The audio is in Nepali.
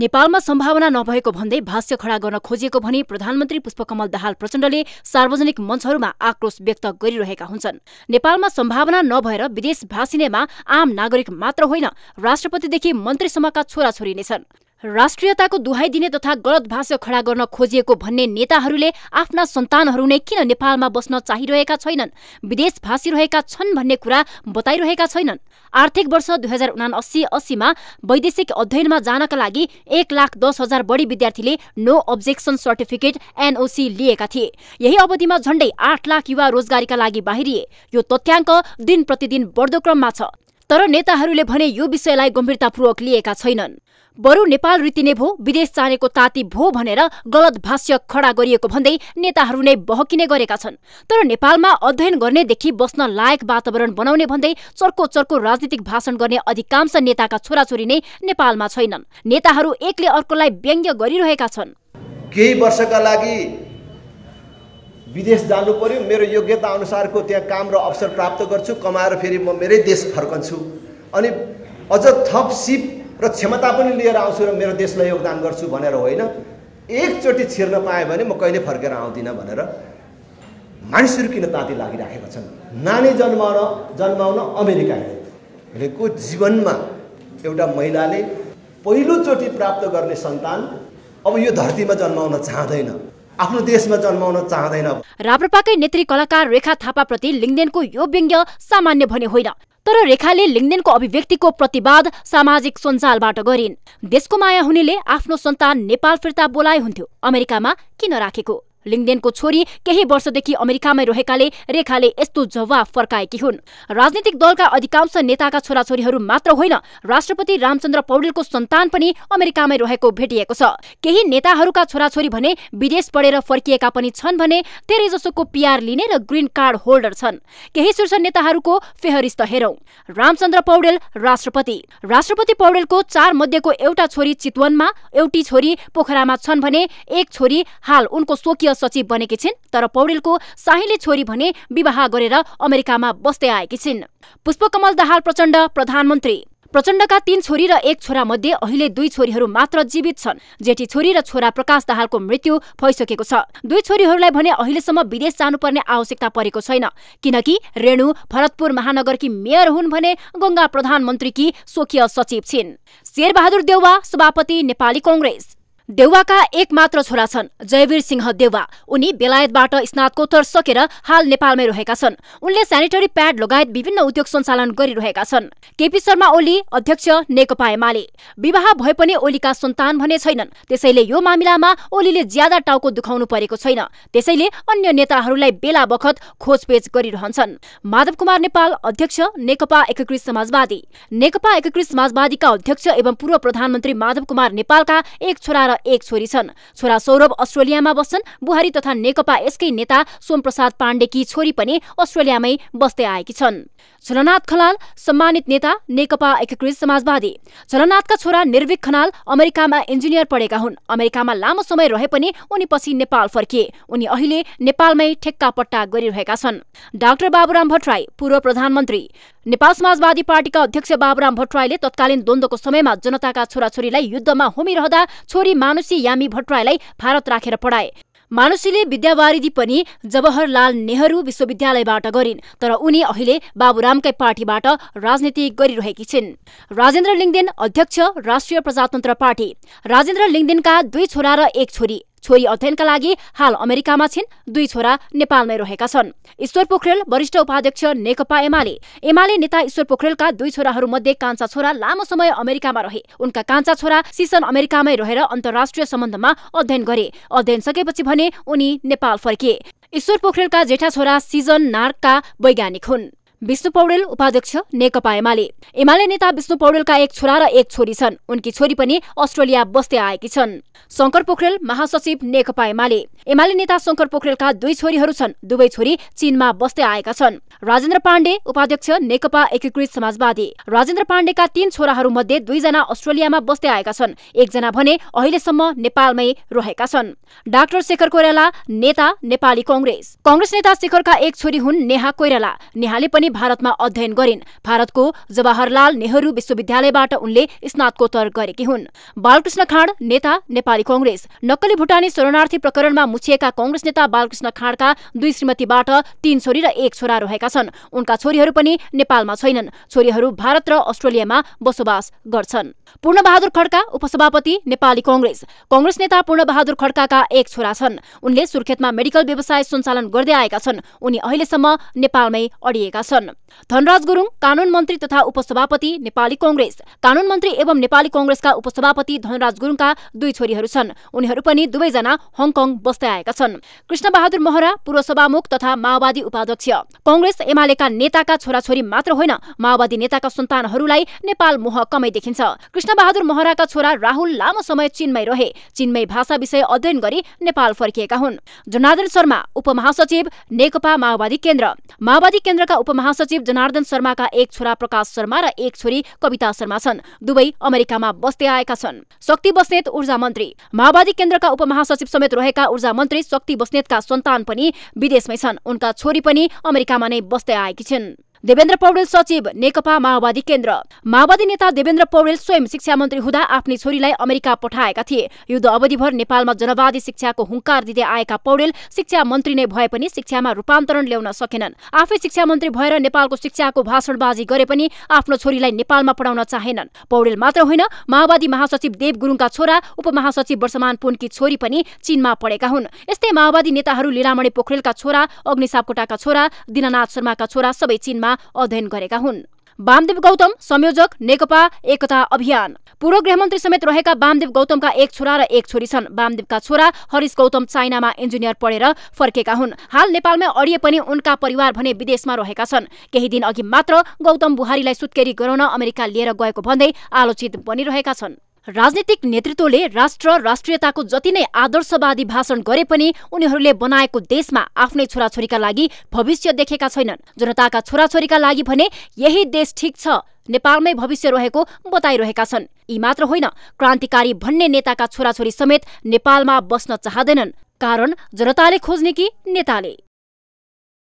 नेपालमा सम्भावना नभएको भन्दै भाष्य खडा गर्न खोजिएको भनी प्रधानमन्त्री पुष्पकमल दाहाल प्रचण्डले सार्वजनिक मञ्चहरूमा आक्रोश व्यक्त गरिरहेका हुन्छन् नेपालमा सम्भावना नभएर विदेश भाषिनेमा आम नागरिक मात्र होइन राष्ट्रपतिदेखि मन्त्रीसम्मका छोराछोरी नै छन् राष्ट्रियताको दुहाइ दिने तथा गलत भाष्य खडा गर्न खोजिएको भन्ने नेताहरूले आफ्ना सन्तानहरू नै किन नेपालमा बस्न चाहिरहेका छैनन् विदेश भाषिरहेका छन् भन्ने कुरा बताइरहेका छैनन् आर्थिक वर्ष दुई हजार उनासी अस्सीमा वैदेशिक अध्ययनमा जानका लागि एक लाख दस हजार बढी विद्यार्थीले नो अब्जेक्सन सर्टिफिकेट एनओसी लिएका थिए यही अवधिमा झण्डै आठ लाख युवा रोजगारीका लागि बाहिरिए यो तथ्याङ्क दिन प्रतिदिन बढ्दो क्रममा छ तर नेताहरूले भने यो विषयलाई गम्भीरतापूर्वक लिएका छैनन् बरु नेपाल रीतिने भो विदेश जानेको ताती भो भनेर गलत भाष्य खडा गरिएको भन्दै नेताहरू नै बहकिने गरेका छन् तर नेपालमा अध्ययन गर्नेदेखि बस्न लायक वातावरण बनाउने भन्दै चर्को चर्को राजनीतिक भाषण गर्ने अधिकांश नेताका छोराछोरी नै नेपालमा छैनन् नेताहरू एकले अर्कोलाई व्यङ्ग्य गरिरहेका छन् केही वर्षका लागि विदेश जानु पऱ्यो मेरो योग्यता अनुसारको त्यहाँ काम र अवसर प्राप्त गर्छु कमाएर फेरि म मेरै देश फर्कन्छु अनि अझ थप सिप र क्षमता पनि लिएर आउँछु र मेरो देशलाई योगदान गर्छु भनेर होइन एकचोटि छिर्न पाएँ भने म कहिले फर्केर आउँदिनँ भनेर मानिसहरू किन ताती लागिराखेका छन् नानी जन्माउन जन्माउन अमेरिका भनेको जीवनमा एउटा महिलाले पहिलोचोटि प्राप्त गर्ने सन्तान अब यो धरतीमा जन्माउन चाहँदैन आफ्नो देशमा जन्माउन चाहँदैन राप्रपाकै नेत्री कलाकार रेखा थापाप्रति लिङ्गदेनको यो व्यङ्ग्य सामान्य भने होइन तर रेखाले लिङ्गदेनको अभिव्यक्तिको प्रतिवाद सामाजिक सञ्जालबाट गरिन् देशको माया हुनेले आफ्नो सन्तान नेपाल फिर्ता बोलाए हुन्थ्यो अमेरिकामा किन राखेको लिङ्गदेनको छोरी केही वर्षदेखि अमेरिकामै रहेकाले रेखाले यस्तो जवाफ फर्काएकी हुन् राजनीतिक दलका अधिकांश नेताका छोराछोरीहरू मात्र होइन राष्ट्रपति रामचन्द्र पौडेलको सन्तान पनि अमेरिकामै रहेको भेटिएको छ केही नेताहरूका छोराछोरी भने विदेश पढेर फर्किएका पनि छन् भने धेरै जसोको पिआर लिने र ग्रीन कार्ड होल्डर छन् केही शीर्ष नेताहरूको फेहरिस्त हेरौं रामचन्द्र पौडेल राष्ट्रपति राष्ट्रपति पौडेलको चार मध्येको एउटा छोरी चितवनमा एउटी छोरी पोखरामा छन् भने एक छोरी हाल उनको स्वकीय सचिव बनेकी छिन् तर पौडेलको साहिले छोरी भने विवाह गरेर अमेरिकामा बस्दै आएकी छिन् पुष्पकमल दाहाल प्रचण्ड प्रधानमन्त्री प्रचण्डका तीन छोरी र एक छोरा मध्ये अहिले दुई छोरीहरू मात्र जीवित छन् जेठी छोरी र छोरा प्रकाश दाहालको मृत्यु भइसकेको छ दुई छोरीहरूलाई भने अहिलेसम्म विदेश जानुपर्ने आवश्यकता परेको छैन किनकि रेणु भरतपुर महानगरकी मेयर हुन् भने गङ्गा प्रधानमन्त्रीकी स्वकीय सचिव छिन् शेरबहादुर देउवा सभापति नेपाली कङ्ग्रेस देउवाका एकमात्र छोरा छन् जयवीर सिंह देउवा उनी बेलायतबाट स्नातकोत्तर सकेर हाल नेपालमै रहेका छन् उनले सेनिटरी प्याड लगायत विभिन्न उद्योग सञ्चालन गरिरहेका छन् केपी शर्मा ओली अध्यक्ष नेकपा एमाले विवाह भए पनि ओलीका सन्तान भने छैनन् त्यसैले यो मामिलामा ओलीले ज्यादा टाउको दुखाउनु परेको छैन त्यसैले अन्य नेताहरूलाई बेला बखत खोजपेच गरिरहन्छन् माधव कुमार नेपाल अध्यक्ष नेकपा एकीकृत समाजवादी नेकपा एकीकृत समाजवादीका अध्यक्ष एवं पूर्व प्रधानमन्त्री माधव कुमार नेपालका एक छोरा एक छोरी छन् छोरा सौरभ अस्ट्रेलियामा बस्छन् बुहारी तथा नेकपा यसकै नेता सोमप्रसाद पाण्डेकी छोरी पनि अस्ट्रेलियामै बस्दै आएकी छन् झलनाथ खनाल सम्मानित नेता नेकपा एकीकृत समाजवादी झलनाथका छोरा निर्विक खनाल अमेरिकामा इन्जिनियर पढेका हुन् अमेरिकामा लामो समय रहे पनि उनी पछि नेपाल फर्किए उनी अहिले नेपालमै ठेक्का पट्टा गरिरहेका छन् डाक्टर बाबुराम भट्टराई पूर्व प्रधानमन्त्री नेपाल समाजवादी पार्टीका अध्यक्ष बाबुराम भट्टराईले तत्कालीन द्वन्द्वको समयमा जनताका छोराछोरीलाई युद्धमा होमिरहँदा छोरी मानुसी यामी भट्टराईलाई भारत राखेर पढाए मानुसीले विद्यावारिधि पनि जवाहरलाल नेहरू विश्वविद्यालयबाट गरिन् तर उनी अहिले बाबुरामकै पार्टीबाट राजनीति गरिरहेकी छिन् राजेन्द्र लिङ्गदेन अध्यक्ष राष्ट्रिय प्रजातन्त्र पार्टी राजेन्द्र लिङ्गदेनका दुई छोरा र एक छोरी छोरी अध्ययनका लागि हाल अमेरिकामा छिन् दुई छोरा नेपालमै रहेका छन् ईश्वर पोखरेल वरिष्ठ उपाध्यक्ष नेकपा एमाले एमाले नेता ईश्वर पोखरेलका दुई छोराहरूमध्ये कान्छा छोरा लामो समय अमेरिकामा रहे उनका कान्छा छोरा सिसन अमेरिकामै रहेर अन्तर्राष्ट्रिय सम्बन्धमा अध्ययन गरे अध्ययन सकेपछि भने उनी नेपाल फर्किए ईश्वर पोखरेलका जेठा छोरा सिजन नार्कका वैज्ञानिक हुन् विष्णु पौडेल उपाध्यक्ष नेकपा एमाले एमाले नेता विष्णु पौडेलका एक छोरा र एक छोरी छन् उनकी छोरी पनि अस्ट्रेलिया बस्दै आएकी छन् शङ्कर पोखरेल महासचिव नेकपा एमाले एमाले नेता शङ्कर पोखरेलका दुई छोरीहरू छन् दुवै छोरी चीनमा बस्दै आएका छन् राजेन्द्र पाण्डे उपाध्यक्ष नेकपा एकीकृत समाजवादी राजेन्द्र पाण्डेका तीन छोराहरू मध्ये दुईजना अस्ट्रेलियामा बस्दै आएका छन् एकजना भने अहिलेसम्म नेपालमै रहेका छन् डाक्टर शेखर कोइराला नेता नेपाली कङ्ग्रेस कङ्ग्रेस नेता शेखरका एक छोरी हुन् नेहा कोइराला नेहाले पनि भारतमा अध्ययन गरिन् भारतको जवाहरलाल नेहरू विश्वविद्यालयबाट उनले स्नातकोत्तर गरेकी हुन् बालकृष्ण खाँड नेता नेपाली कंग्रेस नक्कली भुटानी शरणार्थी प्रकरणमा मुछिएका कंग्रेस नेता बालकृष्ण खाँडका दुई श्रीमतीबाट तीन छोरी र एक छोरा रहेका छन् उनका छोरीहरू पनि नेपालमा छैनन् छोरीहरू भारत र अस्ट्रेलियामा बसोबास गर्छन् पूर्णबहादुर खड्का उपसभापति नेपाली कंग्रेस कंग्रेस नेता पूर्णबहादुर खड्काका एक छोरा छन् उनले सुर्खेतमा मेडिकल व्यवसाय सञ्चालन गर्दै आएका छन् उनी अहिलेसम्म नेपालमै अडिएका छन् छन् धनराज गुरुङ कानुन मन्त्री तथा उपसभापति नेपाली कङ्ग्रेस कानुन मन्त्री एवं नेपाली कङ्ग्रेसका उपसभापति धनराज गुरुङका दुई छोरीहरू छन् उनीहरू पनि दुवैजना हङकङ बस्दै आएका छन् कृष्णबहादुर महरा पूर्व सभामुख तथा माओवादी उपाध्यक्ष कङ्ग्रेस एमालेका नेताका छोराछोरी मात्र होइन माओवादी नेताका सन्तानहरूलाई नेपाल मोह कमै देखिन्छ कृष्ण बहादुर महराका छोरा राहुल लामो समय चीनमै रहे चीनमै भाषा विषय अध्ययन गरी नेपाल फर्किएका हुन् जनार्दन शर्मा उपमहासचिव नेकपा माओवादी केन्द्र माओवादी केन्द्रका उपमहा महासचिव जनार्दन शर्माका एक छोरा प्रकाश शर्मा र एक छोरी कविता शर्मा छन् दुवै अमेरिकामा बस्दै आएका छन् शक्ति बस्नेत ऊर्जा मन्त्री माओवादी केन्द्रका उपमहासचिव समेत रहेका ऊर्जा मन्त्री शक्ति बस्नेतका सन्तान पनि विदेशमै छन् उनका छोरी पनि अमेरिकामा नै बस्दै आएकी छिन् देवेन्द्र पौडेल सचिव नेकपा माओवादी केन्द्र माओवादी नेता देवेन्द्र पौडेल स्वयं शिक्षा मन्त्री हुँदा आफ्नै छोरीलाई अमेरिका पठाएका थिए युद्ध अवधिभर नेपालमा जनवादी शिक्षाको हुङ्कार दिँदै आएका पौडेल शिक्षा मन्त्री नै भए पनि शिक्षामा रूपान्तरण ल्याउन सकेनन् आफै शिक्षा मन्त्री भएर नेपालको शिक्षाको भाषणबाजी गरे पनि आफ्नो छोरीलाई नेपालमा पढाउन चाहेनन् पौडेल मात्र होइन माओवादी महासचिव देव गुरुङका छोरा उपमहासचिव वर्षमान पुनकी छोरी पनि चीनमा पढेका हुन् यस्तै माओवादी नेताहरू लीलामणि पोखरेलका छोरा अग्निसापकोटाका छोरा दिननाथ शर्माका छोरा सबै चीनमा विषयमा अध्ययन गरेका हुन् वामदेव गौतम संयोजक नेकपा एकता अभियान पूर्व गृहमन्त्री समेत रहेका वामदेव गौतमका एक छोरा र एक छोरी छन् वामदेवका छोरा हरिश गौतम चाइनामा इन्जिनियर पढेर फर्केका हुन् हाल नेपालमै अडिए पनि उनका परिवार भने विदेशमा रहेका छन् केही दिन अघि मात्र गौतम बुहारीलाई सुत्केरी गराउन अमेरिका लिएर गएको भन्दै आलोचित बनिरहेका छन् राजनीतिक नेतृत्वले राष्ट्र राष्ट्रियताको जति नै आदर्शवादी भाषण गरे पनि उनीहरूले बनाएको देशमा आफ्नै छोराछोरीका लागि भविष्य देखेका छैनन् जनताका छोराछोरीका लागि भने यही देश ठिक छ नेपालमै भविष्य रहेको बताइरहेका छन् यी मात्र होइन क्रान्तिकारी भन्ने नेताका छोराछोरी समेत नेपालमा बस्न चाहँदैनन् कारण जनताले खोज्ने कि नेताले